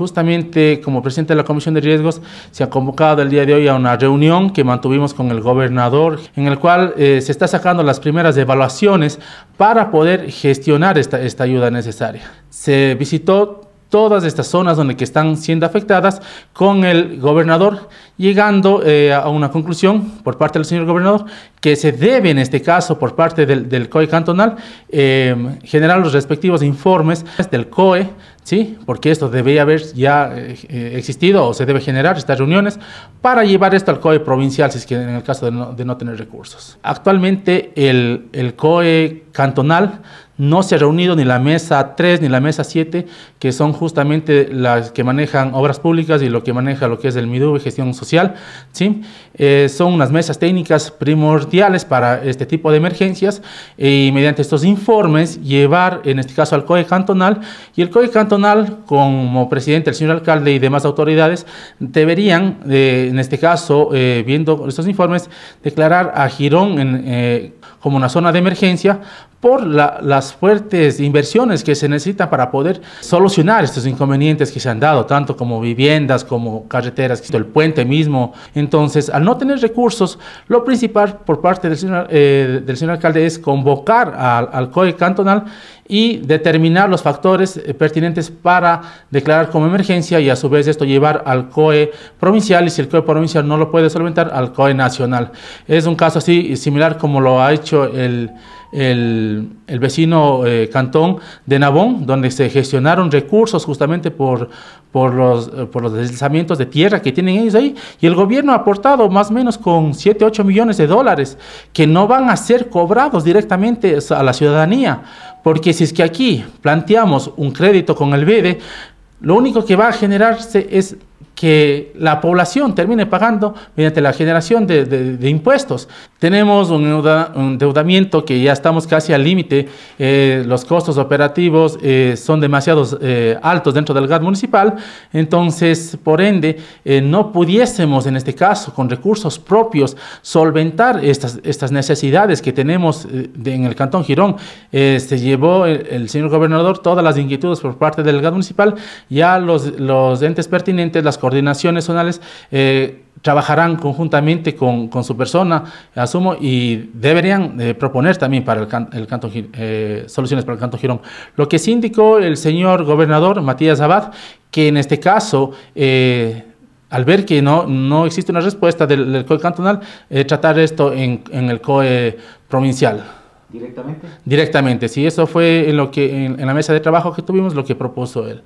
justamente como presidente de la Comisión de Riesgos, se ha convocado el día de hoy a una reunión que mantuvimos con el gobernador, en el cual eh, se está sacando las primeras evaluaciones para poder gestionar esta, esta ayuda necesaria. Se visitó todas estas zonas donde que están siendo afectadas con el gobernador, llegando eh, a una conclusión por parte del señor gobernador que se debe en este caso por parte del, COE cantonal em, generar los respectivos informes del COE, ¿sí? porque esto debería haber ya eh, eh, existido o se debe generar estas reuniones para llevar esto al COE provincial si es que en el caso de no, tener recursos. Actualmente el COE cantonal no se ha reunido ni la mesa 3 ni la mesa 7, que son justamente las que manejan obras públicas y lo que maneja lo que es el MIDUB, gestión social. ¿sí? Eh, son unas mesas técnicas primordiales para este tipo de emergencias y mediante estos informes llevar, en este caso, al COE cantonal y el COE cantonal, como presidente, el señor alcalde y demás autoridades, deberían, eh, en este caso, eh, viendo estos informes, declarar a Girón como una zona de emergencia por las fuertes inversiones que se necesitan para poder solucionar estos inconvenientes que se han dado, tanto como viviendas, como carreteras, el puente mismo. Entonces, al no tener recursos, lo principal por parte del señor, eh, del alcalde es convocar al, al COE cantonal y determinar los factores eh, pertinentes para declarar como emergencia y a su vez esto llevar al COE provincial y si el COE provincial no lo puede solventar al COE nacional. Es un caso así similar como lo ha hecho el, vecino eh, cantón de Nabón, donde se gestionaron recursos justamente por, por, los, eh, por los deslizamientos de tierra que tienen ellos ahí y el gobierno ha aportado más o menos con 7, 8 millones de dólares que no van a ser cobrados directamente a la ciudadanía porque si es que aquí planteamos un crédito con el BEDE, lo único que va a generarse es que la población termine pagando mediante la generación de, impuestos. Tenemos un, endeudamiento que ya estamos casi al límite, eh, los costos operativos eh, son demasiado eh, altos dentro del GAD municipal, entonces, por ende, no pudiésemos en este caso, con recursos propios, solventar estas, necesidades que tenemos en el Cantón Girón. se llevó el, señor gobernador todas las inquietudes por parte del GAD municipal, ya los, los entes pertinentes las coordinaciones zonales eh, trabajarán conjuntamente con, su persona, asumo, y deberían eh, proponer también para el, canto, eh, soluciones para el Canto Girón. Lo que sí indicó el señor gobernador Matías Abad, que en este caso... al ver que no, no existe una respuesta del, COE cantonal, tratar esto en, en el COE provincial. ¿Directamente? Directamente, sí, eso fue en, lo que, en la mesa de trabajo que tuvimos lo que propuso él.